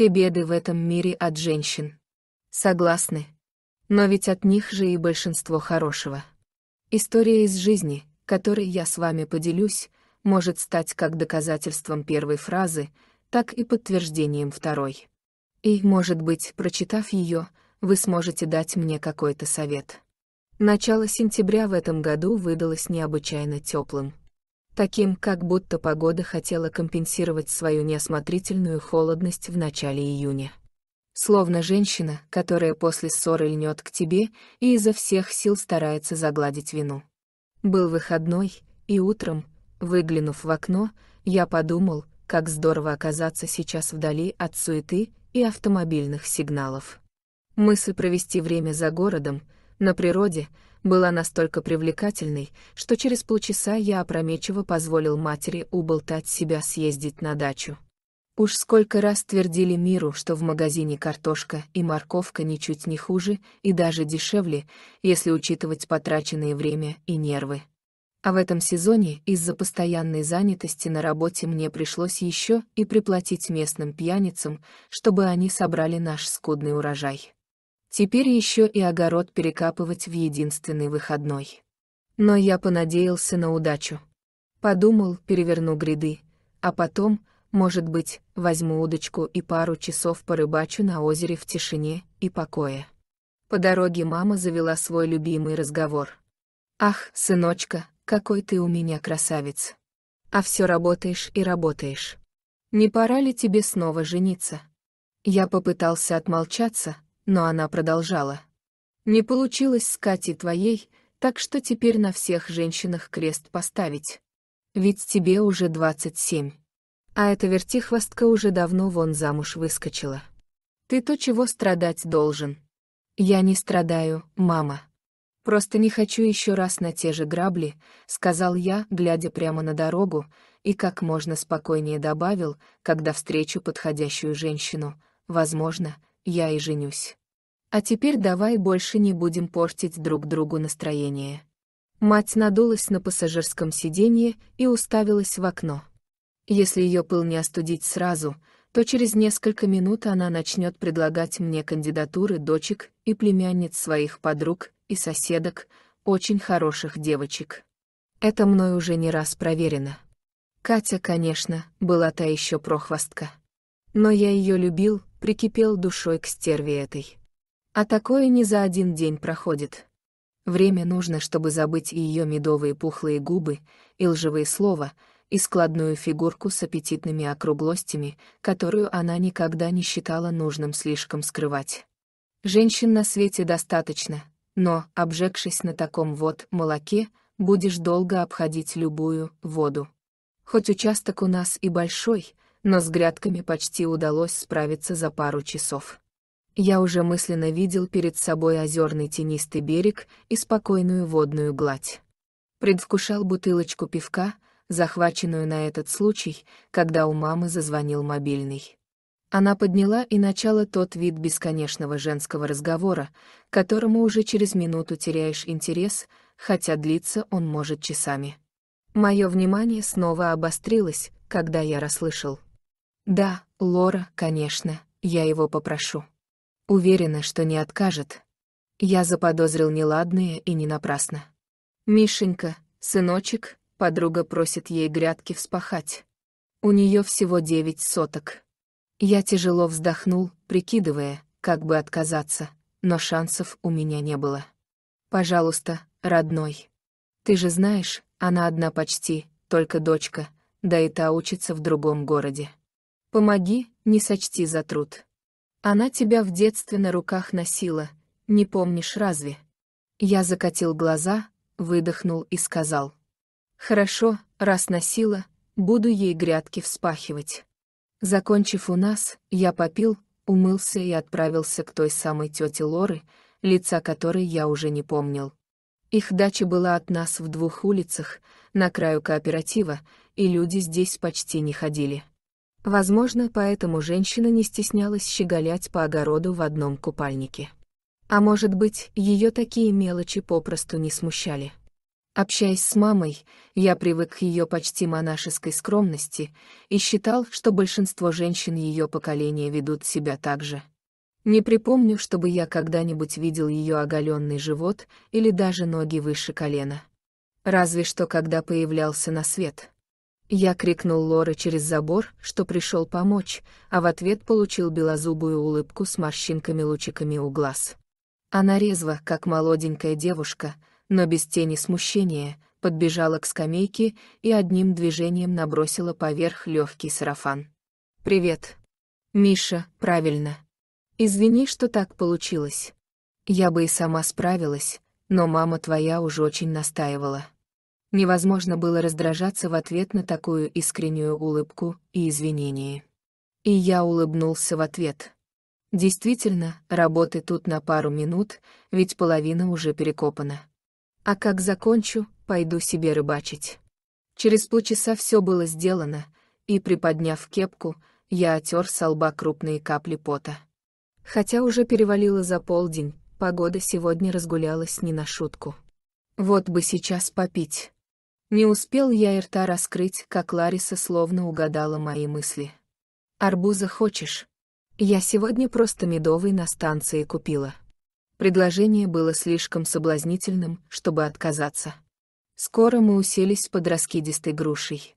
все беды в этом мире от женщин. Согласны. Но ведь от них же и большинство хорошего. История из жизни, которой я с вами поделюсь, может стать как доказательством первой фразы, так и подтверждением второй. И, может быть, прочитав ее, вы сможете дать мне какой-то совет. Начало сентября в этом году выдалось необычайно теплым таким как будто погода хотела компенсировать свою неосмотрительную холодность в начале июня. Словно женщина, которая после ссоры льнет к тебе и изо всех сил старается загладить вину. Был выходной, и утром, выглянув в окно, я подумал, как здорово оказаться сейчас вдали от суеты и автомобильных сигналов. Мысль провести время за городом — на природе была настолько привлекательной, что через полчаса я опрометчиво позволил матери уболтать себя съездить на дачу. Уж сколько раз твердили миру, что в магазине картошка и морковка ничуть не хуже и даже дешевле, если учитывать потраченное время и нервы. А в этом сезоне из-за постоянной занятости на работе мне пришлось еще и приплатить местным пьяницам, чтобы они собрали наш скудный урожай. Теперь еще и огород перекапывать в единственный выходной. Но я понадеялся на удачу. Подумал, переверну гряды, а потом, может быть, возьму удочку и пару часов порыбачу на озере в тишине и покое. По дороге мама завела свой любимый разговор. «Ах, сыночка, какой ты у меня красавец! А все работаешь и работаешь. Не пора ли тебе снова жениться?» Я попытался отмолчаться, но она продолжала. «Не получилось с Катей твоей, так что теперь на всех женщинах крест поставить. Ведь тебе уже двадцать семь. А эта вертихвостка уже давно вон замуж выскочила. Ты то, чего страдать должен. Я не страдаю, мама. Просто не хочу еще раз на те же грабли, сказал я, глядя прямо на дорогу, и как можно спокойнее добавил, когда встречу подходящую женщину, возможно, я и женюсь. А теперь давай больше не будем портить друг другу настроение. Мать надулась на пассажирском сиденье и уставилась в окно. Если ее пыл не остудить сразу, то через несколько минут она начнет предлагать мне кандидатуры дочек и племянниц своих подруг и соседок, очень хороших девочек. Это мной уже не раз проверено. Катя, конечно, была та еще прохвостка. Но я ее любил, прикипел душой к стерве этой. А такое не за один день проходит. Время нужно, чтобы забыть и ее медовые пухлые губы, и лживые слова, и складную фигурку с аппетитными округлостями, которую она никогда не считала нужным слишком скрывать. Женщин на свете достаточно, но, обжегшись на таком вот молоке, будешь долго обходить любую воду. Хоть участок у нас и большой, но с грядками почти удалось справиться за пару часов. Я уже мысленно видел перед собой озерный тенистый берег и спокойную водную гладь. Предвкушал бутылочку пивка, захваченную на этот случай, когда у мамы зазвонил мобильный. Она подняла и начала тот вид бесконечного женского разговора, которому уже через минуту теряешь интерес, хотя длиться он может часами. Мое внимание снова обострилось, когда я расслышал. «Да, Лора, конечно, я его попрошу». Уверена, что не откажет. Я заподозрил неладное и не напрасно. Мишенька, сыночек, подруга просит ей грядки вспахать. У нее всего девять соток. Я тяжело вздохнул, прикидывая, как бы отказаться, но шансов у меня не было. «Пожалуйста, родной. Ты же знаешь, она одна почти, только дочка, да и та учится в другом городе. Помоги, не сочти за труд. Она тебя в детстве на руках носила, не помнишь разве? Я закатил глаза, выдохнул и сказал. Хорошо, раз носила, буду ей грядки вспахивать. Закончив у нас, я попил, умылся и отправился к той самой тете Лоры, лица которой я уже не помнил. Их дача была от нас в двух улицах, на краю кооператива, и люди здесь почти не ходили. Возможно, поэтому женщина не стеснялась щеголять по огороду в одном купальнике. А может быть, ее такие мелочи попросту не смущали. Общаясь с мамой, я привык к ее почти монашеской скромности и считал, что большинство женщин ее поколения ведут себя так же. Не припомню, чтобы я когда-нибудь видел ее оголенный живот или даже ноги выше колена. Разве что когда появлялся на свет. Я крикнул Лоре через забор, что пришел помочь, а в ответ получил белозубую улыбку с морщинками-лучиками у глаз. Она резво, как молоденькая девушка, но без тени смущения, подбежала к скамейке и одним движением набросила поверх легкий сарафан. «Привет. Миша, правильно. Извини, что так получилось. Я бы и сама справилась, но мама твоя уже очень настаивала». Невозможно было раздражаться в ответ на такую искреннюю улыбку и извинение. И я улыбнулся в ответ. Действительно, работы тут на пару минут, ведь половина уже перекопана. А как закончу, пойду себе рыбачить. Через полчаса все было сделано, и, приподняв кепку, я отер с лба крупные капли пота. Хотя уже перевалило за полдень, погода сегодня разгулялась не на шутку. Вот бы сейчас попить. Не успел я и рта раскрыть, как Лариса словно угадала мои мысли. «Арбуза хочешь?» «Я сегодня просто медовый на станции купила». Предложение было слишком соблазнительным, чтобы отказаться. Скоро мы уселись под раскидистой грушей.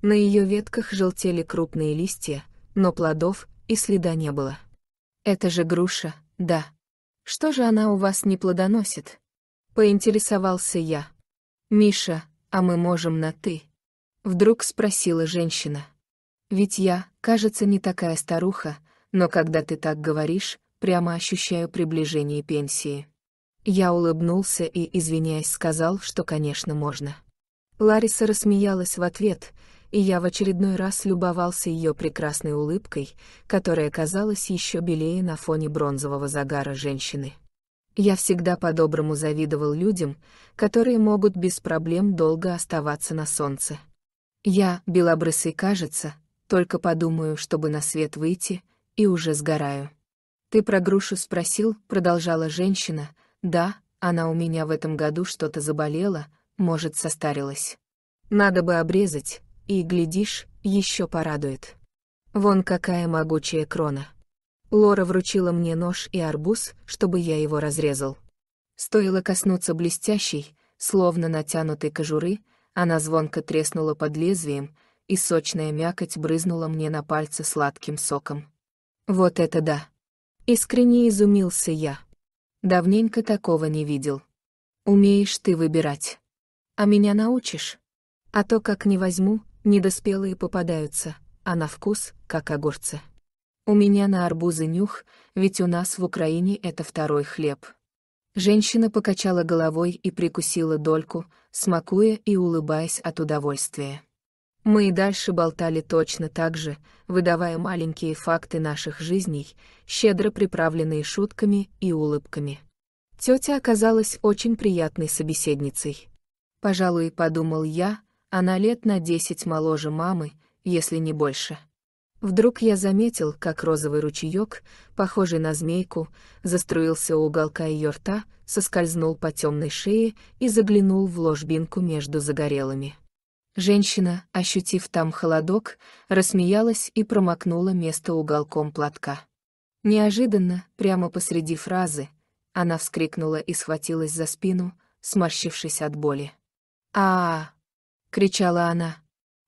На ее ветках желтели крупные листья, но плодов и следа не было. «Это же груша, да. Что же она у вас не плодоносит?» Поинтересовался я. «Миша, а мы можем на «ты»?» Вдруг спросила женщина. «Ведь я, кажется, не такая старуха, но когда ты так говоришь, прямо ощущаю приближение пенсии». Я улыбнулся и, извиняясь, сказал, что, конечно, можно. Лариса рассмеялась в ответ, и я в очередной раз любовался ее прекрасной улыбкой, которая казалась еще белее на фоне бронзового загара женщины. Я всегда по-доброму завидовал людям, которые могут без проблем долго оставаться на солнце. Я, белобрысый кажется, только подумаю, чтобы на свет выйти, и уже сгораю. «Ты про грушу спросил?» — продолжала женщина. «Да, она у меня в этом году что-то заболела, может, состарилась. Надо бы обрезать, и, глядишь, еще порадует. Вон какая могучая крона!» Лора вручила мне нож и арбуз, чтобы я его разрезал. Стоило коснуться блестящей, словно натянутой кожуры, она звонко треснула под лезвием, и сочная мякоть брызнула мне на пальцы сладким соком. Вот это да! Искренне изумился я. Давненько такого не видел. Умеешь ты выбирать. А меня научишь? А то, как не возьму, недоспелые попадаются, а на вкус, как огурцы. У меня на арбузы нюх, ведь у нас в Украине это второй хлеб. Женщина покачала головой и прикусила дольку, смакуя и улыбаясь от удовольствия. Мы и дальше болтали точно так же, выдавая маленькие факты наших жизней, щедро приправленные шутками и улыбками. Тетя оказалась очень приятной собеседницей. Пожалуй, подумал я, она лет на десять моложе мамы, если не больше. Вдруг я заметил, как розовый ручеек, похожий на змейку, заструился у уголка ее рта, соскользнул по темной шее и заглянул в ложбинку между загорелыми. Женщина, ощутив там холодок, рассмеялась и промокнула место уголком платка. Неожиданно, прямо посреди фразы, она вскрикнула и схватилась за спину, сморщившись от боли. а, -а, -а, кричала она.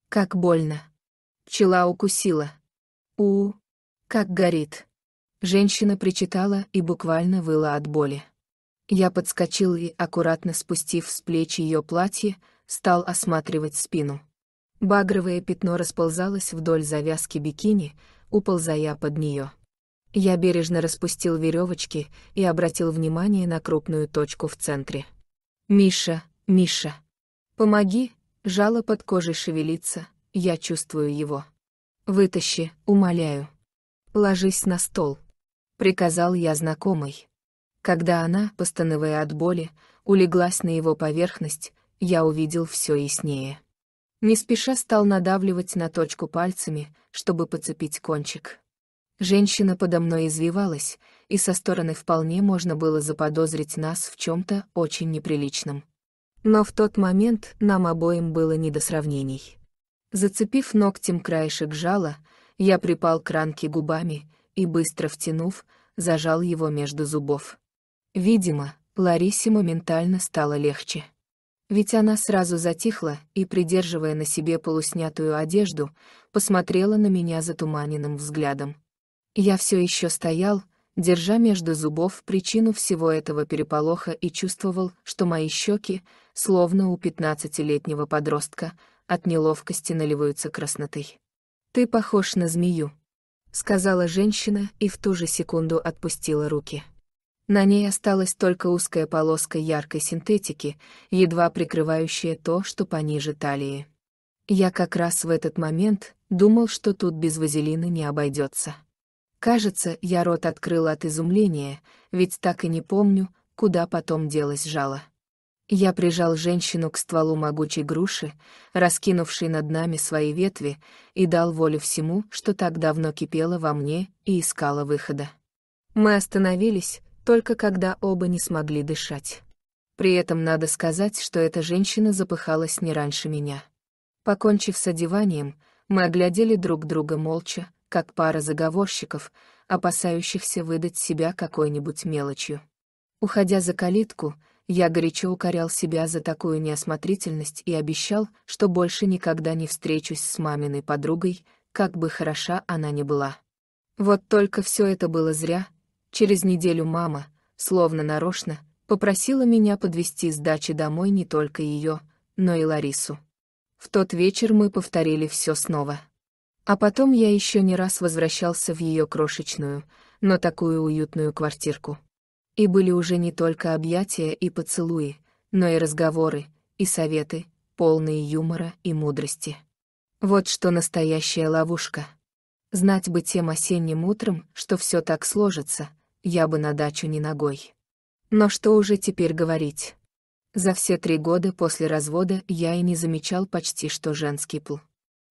«Как больно!» Пчела укусила. У, как горит. Женщина причитала и буквально выла от боли. Я подскочил и, аккуратно спустив с плеч ее платье, стал осматривать спину. Багровое пятно расползалось вдоль завязки бикини, уползая под нее. Я бережно распустил веревочки и обратил внимание на крупную точку в центре. «Миша, Миша! Помоги!» Жало под кожей шевелится, я чувствую его. Вытащи, умоляю. Ложись на стол. Приказал я знакомый. Когда она, постановая от боли, улеглась на его поверхность, я увидел все яснее. Не спеша стал надавливать на точку пальцами, чтобы подцепить кончик. Женщина подо мной извивалась, и со стороны вполне можно было заподозрить нас в чем то очень неприличном. Но в тот момент нам обоим было не до сравнений. Зацепив ногтем краешек жала, я припал к ранке губами и, быстро втянув, зажал его между зубов. Видимо, Ларисе моментально стало легче. Ведь она сразу затихла и, придерживая на себе полуснятую одежду, посмотрела на меня затуманенным взглядом. Я все еще стоял, держа между зубов причину всего этого переполоха и чувствовал, что мои щеки, словно у пятнадцатилетнего подростка, от неловкости наливаются краснотой. «Ты похож на змею», — сказала женщина и в ту же секунду отпустила руки. На ней осталась только узкая полоска яркой синтетики, едва прикрывающая то, что пониже талии. Я как раз в этот момент думал, что тут без вазелина не обойдется. Кажется, я рот открыла от изумления, ведь так и не помню, куда потом делась жало. Я прижал женщину к стволу могучей груши, раскинувшей над нами свои ветви, и дал волю всему, что так давно кипело во мне и искало выхода. Мы остановились, только когда оба не смогли дышать. При этом надо сказать, что эта женщина запыхалась не раньше меня. Покончив с одеванием, мы оглядели друг друга молча, как пара заговорщиков, опасающихся выдать себя какой-нибудь мелочью. Уходя за калитку, я горячо укорял себя за такую неосмотрительность и обещал, что больше никогда не встречусь с маминой подругой, как бы хороша она ни была. Вот только все это было зря. Через неделю мама, словно нарочно, попросила меня подвести с дачи домой не только ее, но и Ларису. В тот вечер мы повторили все снова. А потом я еще не раз возвращался в ее крошечную, но такую уютную квартирку. И были уже не только объятия и поцелуи, но и разговоры, и советы, полные юмора и мудрости. Вот что настоящая ловушка. Знать бы тем осенним утром, что все так сложится, я бы на дачу не ногой. Но что уже теперь говорить? За все три года после развода я и не замечал почти что женский пл.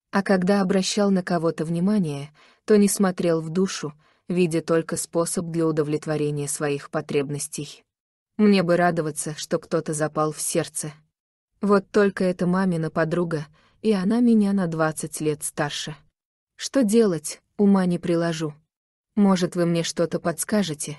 А когда обращал на кого-то внимание, то не смотрел в душу, видя только способ для удовлетворения своих потребностей. Мне бы радоваться, что кто-то запал в сердце. Вот только это мамина подруга, и она меня на 20 лет старше. Что делать, ума не приложу. Может, вы мне что-то подскажете?»